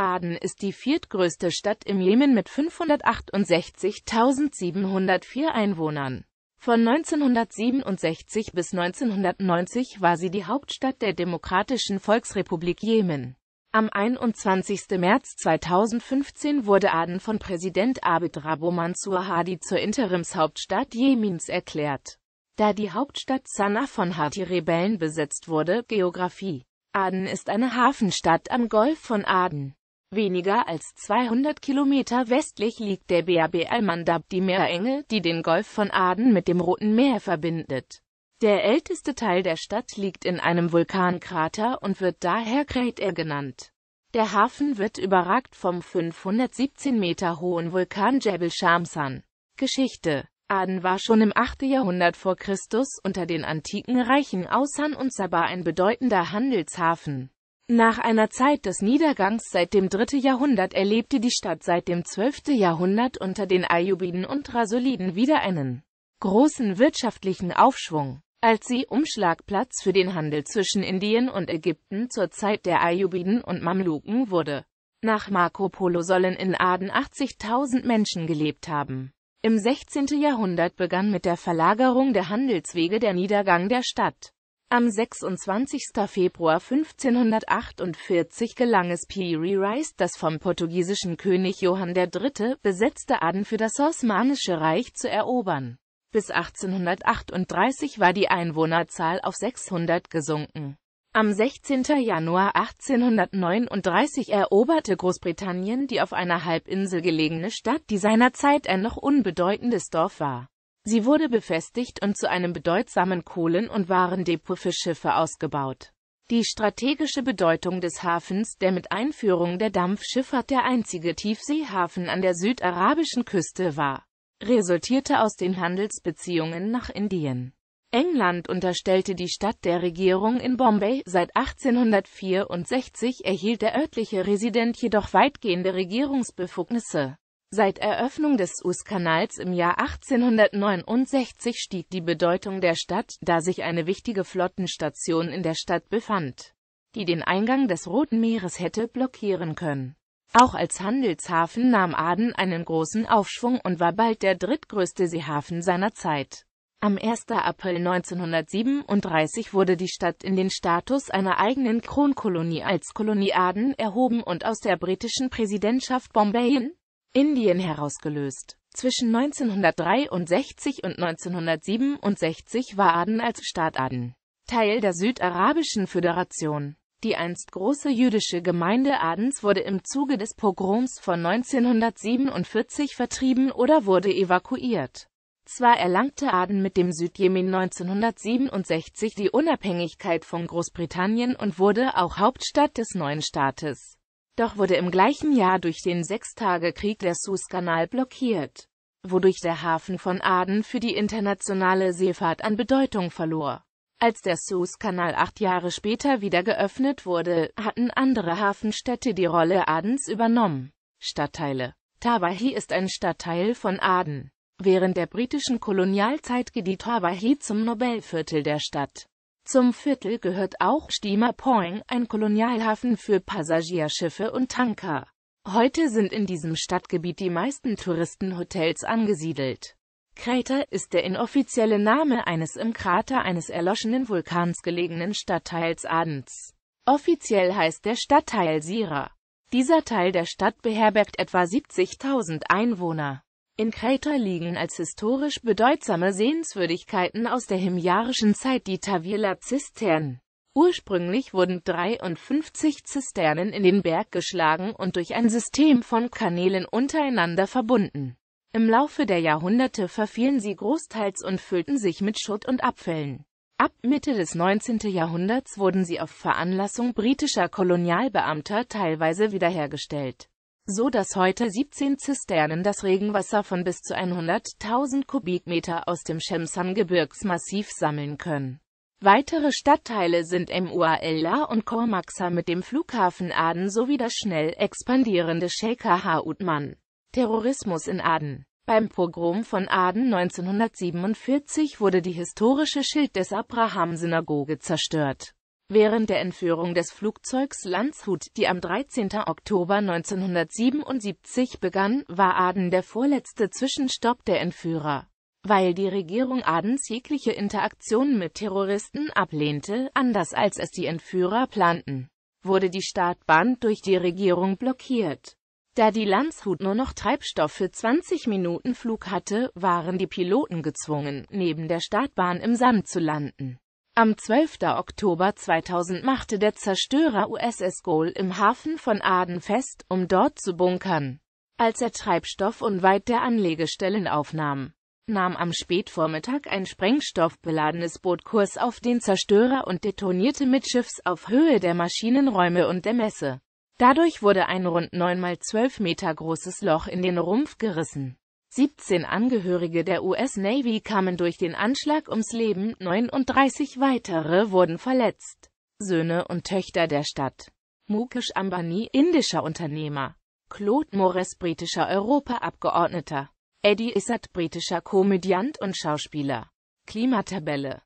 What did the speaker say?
Aden ist die viertgrößte Stadt im Jemen mit 568.704 Einwohnern. Von 1967 bis 1990 war sie die Hauptstadt der Demokratischen Volksrepublik Jemen. Am 21. März 2015 wurde Aden von Präsident Abid Rabo Mansur Hadi zur Interimshauptstadt Jemens erklärt. Da die Hauptstadt Sana von hadi rebellen besetzt wurde, Geografie. Aden ist eine Hafenstadt am Golf von Aden. Weniger als 200 Kilometer westlich liegt der BAB Al-Mandab, die Meerenge, die den Golf von Aden mit dem Roten Meer verbindet. Der älteste Teil der Stadt liegt in einem Vulkankrater und wird daher Kreit Air genannt. Der Hafen wird überragt vom 517 Meter hohen Vulkan Jebel Shamsan. Geschichte Aden war schon im 8. Jahrhundert vor Christus unter den antiken Reichen Ausan und Saba ein bedeutender Handelshafen. Nach einer Zeit des Niedergangs seit dem 3. Jahrhundert erlebte die Stadt seit dem 12. Jahrhundert unter den Ayyubiden und Rasuliden wieder einen großen wirtschaftlichen Aufschwung. Als sie Umschlagplatz für den Handel zwischen Indien und Ägypten zur Zeit der Ayyubiden und Mamluken wurde. Nach Marco Polo sollen in Aden 80.000 Menschen gelebt haben. Im 16. Jahrhundert begann mit der Verlagerung der Handelswege der Niedergang der Stadt. Am 26. Februar 1548 gelang es Piri Rice, das vom portugiesischen König Johann III. besetzte Aden für das Osmanische Reich zu erobern. Bis 1838 war die Einwohnerzahl auf 600 gesunken. Am 16. Januar 1839 eroberte Großbritannien die auf einer Halbinsel gelegene Stadt, die seinerzeit ein noch unbedeutendes Dorf war. Sie wurde befestigt und zu einem bedeutsamen Kohlen- und Warendepot für Schiffe ausgebaut. Die strategische Bedeutung des Hafens, der mit Einführung der Dampfschifffahrt der einzige Tiefseehafen an der südarabischen Küste war, resultierte aus den Handelsbeziehungen nach Indien. England unterstellte die Stadt der Regierung in Bombay. Seit 1864 erhielt der örtliche Resident jedoch weitgehende Regierungsbefugnisse. Seit Eröffnung des Suezkanals im Jahr 1869 stieg die Bedeutung der Stadt, da sich eine wichtige Flottenstation in der Stadt befand, die den Eingang des Roten Meeres hätte blockieren können. Auch als Handelshafen nahm Aden einen großen Aufschwung und war bald der drittgrößte Seehafen seiner Zeit. Am 1. April 1937 wurde die Stadt in den Status einer eigenen Kronkolonie als Kolonie Aden erhoben und aus der britischen Präsidentschaft Bombayen Indien herausgelöst. Zwischen 1963 und 1967 war Aden als Staat Aden Teil der Südarabischen Föderation. Die einst große jüdische Gemeinde Adens wurde im Zuge des Pogroms von 1947 vertrieben oder wurde evakuiert. Zwar erlangte Aden mit dem Südjemen 1967 die Unabhängigkeit von Großbritannien und wurde auch Hauptstadt des neuen Staates. Doch wurde im gleichen Jahr durch den Sechstagekrieg der Suezkanal blockiert, wodurch der Hafen von Aden für die internationale Seefahrt an Bedeutung verlor. Als der Suezkanal acht Jahre später wieder geöffnet wurde, hatten andere Hafenstädte die Rolle Adens übernommen. Stadtteile Tabahi ist ein Stadtteil von Aden. Während der britischen Kolonialzeit gedieh Tabahi zum Nobelviertel der Stadt. Zum Viertel gehört auch Stiemerpoing, ein Kolonialhafen für Passagierschiffe und Tanker. Heute sind in diesem Stadtgebiet die meisten Touristenhotels angesiedelt. Crater ist der inoffizielle Name eines im Krater eines erloschenen Vulkans gelegenen Stadtteils Adens. Offiziell heißt der Stadtteil Sira. Dieser Teil der Stadt beherbergt etwa 70.000 Einwohner. In Kreta liegen als historisch bedeutsame Sehenswürdigkeiten aus der himjarischen Zeit die Tavila-Zisternen. Ursprünglich wurden 53 Zisternen in den Berg geschlagen und durch ein System von Kanälen untereinander verbunden. Im Laufe der Jahrhunderte verfielen sie großteils und füllten sich mit Schutt und Abfällen. Ab Mitte des 19. Jahrhunderts wurden sie auf Veranlassung britischer Kolonialbeamter teilweise wiederhergestellt so dass heute 17 Zisternen das Regenwasser von bis zu 100.000 Kubikmeter aus dem Chemsan-Gebirgsmassiv sammeln können. Weitere Stadtteile sind Mualla und Kormaxa mit dem Flughafen Aden sowie das schnell expandierende Sheikha Hautman. Terrorismus in Aden Beim Pogrom von Aden 1947 wurde die historische Schild des Abraham-Synagoge zerstört. Während der Entführung des Flugzeugs Landshut, die am 13. Oktober 1977 begann, war Aden der vorletzte Zwischenstopp der Entführer. Weil die Regierung Adens jegliche Interaktion mit Terroristen ablehnte, anders als es die Entführer planten, wurde die Startbahn durch die Regierung blockiert. Da die Landshut nur noch Treibstoff für 20 Minuten Flug hatte, waren die Piloten gezwungen, neben der Startbahn im Sand zu landen. Am 12. Oktober 2000 machte der Zerstörer USS Goal im Hafen von Aden fest, um dort zu bunkern. Als er Treibstoff unweit der Anlegestellen aufnahm, nahm am Spätvormittag ein sprengstoffbeladenes Boot Kurs auf den Zerstörer und detonierte mit Schiffs auf Höhe der Maschinenräume und der Messe. Dadurch wurde ein rund 9 mal 12 Meter großes Loch in den Rumpf gerissen. 17 Angehörige der US Navy kamen durch den Anschlag ums Leben, 39 weitere wurden verletzt. Söhne und Töchter der Stadt. Mukesh Ambani, indischer Unternehmer. Claude Morris, britischer Europaabgeordneter. Eddie Izzard, britischer Komödiant und Schauspieler. Klimatabelle